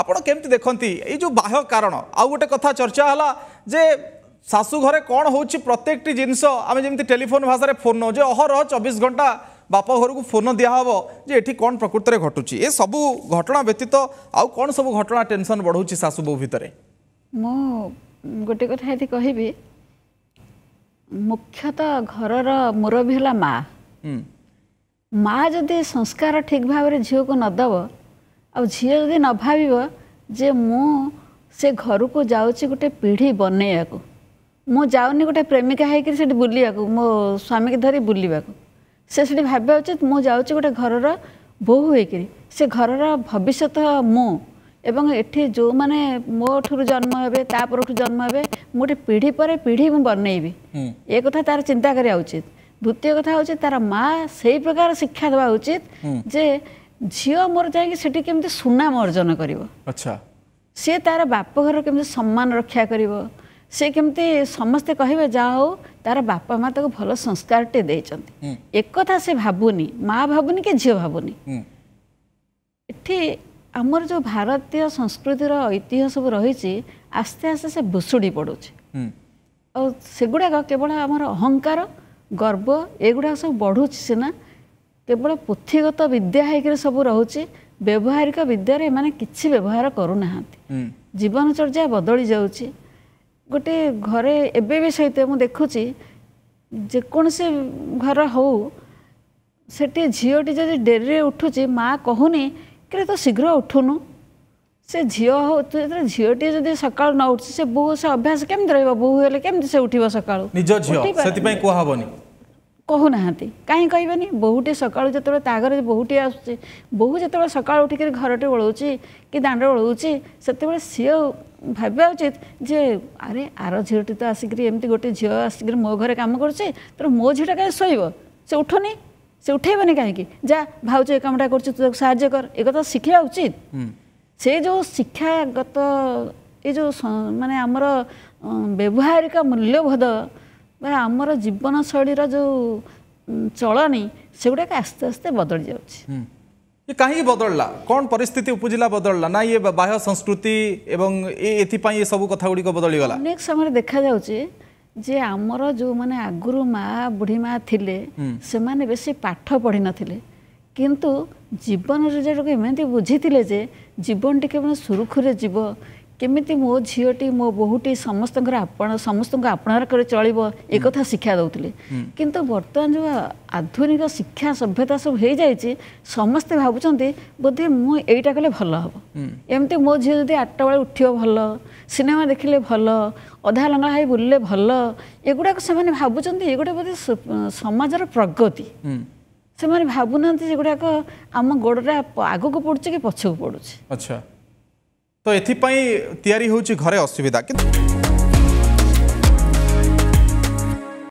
ଆପଣ କେମିତି ଦେଖନ୍ତି ଏଇ ଯେଉଁ ବାହ୍ୟ କାରଣ ଆଉ ଗୋଟେ କଥା ଚର୍ଚ୍ଚା ହେଲା ଯେ ଶାଶୁଘରେ କ'ଣ ହେଉଛି ପ୍ରତ୍ୟେକଟି ଜିନିଷ ଆମେ ଯେମିତି ଟେଲିଫୋନ୍ ଭାଷାରେ ଫୋନ୍ ନେଉ ଯେ ଅହରହ ଚବିଶ ଘଣ୍ଟା ବାପ ଘରକୁ ଫୋନ୍ ଦିଆହେବ ଯେ ଏଠି କ'ଣ ପ୍ରକୃତରେ ଘଟୁଛି ଏ ସବୁ ଘଟଣା ବ୍ୟତୀତ ଆଉ କ'ଣ ସବୁ ଘଟଣା ଟେନସନ୍ ବଢ଼ଉଛି ଶାଶୁ ବୋଉ ଭିତରେ ମୁଁ ଗୋଟେ କଥା ଏଠି କହିବି ମୁଖ୍ୟତଃ ଘରର ମୁରବୀ ହେଲା ମା ମା ଯଦି ସଂସ୍କାର ଠିକ୍ ଭାବରେ ଝିଅକୁ ନଦେବ ଆଉ ଝିଅ ଯଦି ନ ଭାବିବ ଯେ ମୁଁ ସେ ଘରକୁ ଯାଉଛି ଗୋଟେ ପିଢ଼ି ବନେଇବାକୁ ମୁଁ ଯାଉନି ଗୋଟେ ପ୍ରେମିକା ହେଇକରି ସେଠି ବୁଲିବାକୁ ମୋ ସ୍ୱାମୀକି ଧରି ବୁଲିବାକୁ ସେ ସେଠି ଭାବିବା ଉଚିତ ମୁଁ ଯାଉଛି ଗୋଟେ ଘରର ବୋହୁ ହେଇକରି ସେ ଘରର ଭବିଷ୍ୟତ ମୁଁ ଏବଂ ଏଠି ଯେଉଁମାନେ ମୋ ଠାରୁ ଜନ୍ମ ହେବେ ତା ପରଠୁ ଜନ୍ମ ହେବେ ମୁଁ ଗୋଟେ ପିଢ଼ି ପରେ ପିଢ଼ି ମୁଁ ବନେଇବି ଏ କଥା ତାର ଚିନ୍ତା କରିବା ଉଚିତ ଦ୍ୱିତୀୟ କଥା ହେଉଛି ତାର ମା ସେଇ ପ୍ରକାର ଶିକ୍ଷା ଦେବା ଉଚିତ ଯେ ଝିଅ ମୋର ଯାଇକି ସେଠି କେମିତି ସୁନାମ ଅର୍ଜନ କରିବ ଆଚ୍ଛା ସିଏ ତାର ବାପ ଘର କେମିତି ସମ୍ମାନ ରକ୍ଷା କରିବ ସେ କେମିତି ସମସ୍ତେ କହିବେ ଯା ହଉ ତାର ବାପା ମା ତାକୁ ଭଲ ସଂସ୍କାରଟେ ଦେଇଛନ୍ତି ଏକଥା ସେ ଭାବୁନି ମା ଭାବୁନି କି ଝିଅ ଭାବୁନି ଏଠି ଆମର ଯେଉଁ ଭାରତୀୟ ସଂସ୍କୃତିର ଐତିହ୍ୟ ସବୁ ରହିଛି ଆସ୍ତେ ଆସ୍ତେ ସେ ଭୁଷୁଡ଼ି ପଡ଼ୁଛି ଆଉ ସେଗୁଡ଼ାକ କେବଳ ଆମର ଅହଙ୍କାର ଗର୍ବ ଏଗୁଡ଼ାକ ସବୁ ବଢ଼ୁଛି ସିନା କେବଳ ପୋଥିଗତ ବିଦ୍ୟା ହେଇକିରି ସବୁ ରହୁଛି ବ୍ୟବହାରିକ ବିଦ୍ୟାରେ ଏମାନେ କିଛି ବ୍ୟବହାର କରୁନାହାନ୍ତି ଜୀବନଚର୍ଯ୍ୟା ବଦଳି ଯାଉଛି ଗୋଟିଏ ଘରେ ଏବେ ବି ସହିତ ମୁଁ ଦେଖୁଛି ଯେକୌଣସି ଘର ହଉ ସେଠି ଝିଅଟି ଯଦି ଡେରିରେ ଉଠୁଛି ମା କହୁନି କିରେ ତ ଶୀଘ୍ର ଉଠୁନୁ ସେ ଝିଅ ହଉ ଝିଅଟିଏ ଯଦି ସକାଳୁ ନ ଉଠୁଛି ସେ ବୋହୁ ସେ ଅଭ୍ୟାସ କେମିତି ରହିବ ବୋହୁ ହେଲେ କେମିତି ସେ ଉଠିବ ସକାଳୁ ନିଜ ଝିଅ ସେଥିପାଇଁ କୁହା ହବନି କହୁନାହାନ୍ତି କାହିଁ କହିବେନି ବୋହୂଟିଏ ସକାଳୁ ଯେତେବେଳେ ତା ଘରେ ବୋହୂଟିଏ ଆସୁଛି ବୋହୂ ଯେତେବେଳେ ସକାଳୁ ଉଠିକରି ଘରଟେ ଓଳଉଛି କି ଦାଣ୍ଡ ଓଳଉଛି ସେତେବେଳେ ସିଏ ଭାବିବା ଉଚିତ ଯେ ଆରେ ଆର ଝିଅଟି ତ ଆସିକରି ଏମିତି ଗୋଟେ ଝିଅ ଆସିକରି ମୋ ଘରେ କାମ କରୁଛି ତେଣୁ ମୋ ଝିଅଟା କାହିଁ ଶୋଇବ ସେ ଉଠୁନି ସେ ଉଠେଇବନି କାହିଁକି ଯା ଭାଉଜ ଏ କାମଟା କରୁଛି ତୁ ତାକୁ ସାହାଯ୍ୟ କର ଏ କଥା ଶିଖିବା ଉଚିତ ସେ ଯେଉଁ ଶିକ୍ଷାଗତ ଏ ଯେଉଁ ମାନେ ଆମର ବ୍ୟବହାରିକ ମୂଲ୍ୟବୋଧ ବା ଆମର ଜୀବନଶୈଳୀର ଯେଉଁ ଚଳଣି ସେଗୁଡ଼ାକ ଆସ୍ତେ ଆସ୍ତେ ବଦଳି ଯାଉଛି କାହିଁକି ବଦଳିଲା କ'ଣ ପରିସ୍ଥିତି ଉପୁଜିଲା ବଦଳିଲା ନା ଇଏ ବାହ୍ୟ ସଂସ୍କୃତି ଏବଂ ଏଥିପାଇଁ ଏସବୁ କଥା ଗୁଡ଼ିକ ବଦଳିଗଲା ଅନେକ ସମୟରେ ଦେଖାଯାଉଛି ଯେ ଆମର ଯେଉଁମାନେ ଆଗରୁ ମା ବୁଢ଼ୀ ମା ଥିଲେ ସେମାନେ ବେଶୀ ପାଠ ପଢ଼ିନଥିଲେ କିନ୍ତୁ ଜୀବନରେ ଯେଉଁଟାକୁ ଏମିତି ବୁଝିଥିଲେ ଯେ ଜୀବନଟି କେବଳ ସୁରୁଖୁରୁରେ ଯିବ କେମିତି ମୋ ଝିଅଟି ମୋ ବୋହୂଟି ସମସ୍ତଙ୍କର ଆପଣ ସମସ୍ତଙ୍କୁ ଆପଣାର କରି ଚଳିବ ଏକଥା ଶିକ୍ଷା ଦେଉଥିଲେ କିନ୍ତୁ ବର୍ତ୍ତମାନ ଯେଉଁ ଆଧୁନିକ ଶିକ୍ଷା ସଭ୍ୟତା ସବୁ ହେଇଯାଇଛି ସମସ୍ତେ ଭାବୁଛନ୍ତି ବୋଧେ ମୁଁ ଏଇଟା କଲେ ଭଲ ହେବ ଏମିତି ମୋ ଝିଅ ଯଦି ଆଠଟା ବେଳେ ଉଠିବ ଭଲ ସିନେମା ଦେଖିଲେ ଭଲ ଅଧା ଲଙ୍ଗଳା ହେଇ ବୁଲିଲେ ଭଲ ଏଗୁଡ଼ାକ ସେମାନେ ଭାବୁଛନ୍ତି ଏଗୁଡ଼ା ବୋଧେ ସମାଜର ପ୍ରଗତି ସେମାନେ ଭାବୁନାହାନ୍ତି ସେଗୁଡ଼ାକ ଆମ ଗୋଡ଼ଟା ଆଗକୁ ପଡ଼ୁଛି କି ପଛକୁ ପଡ଼ୁଛି ଆଚ୍ଛା तो एपाई या घरे असुविधा कि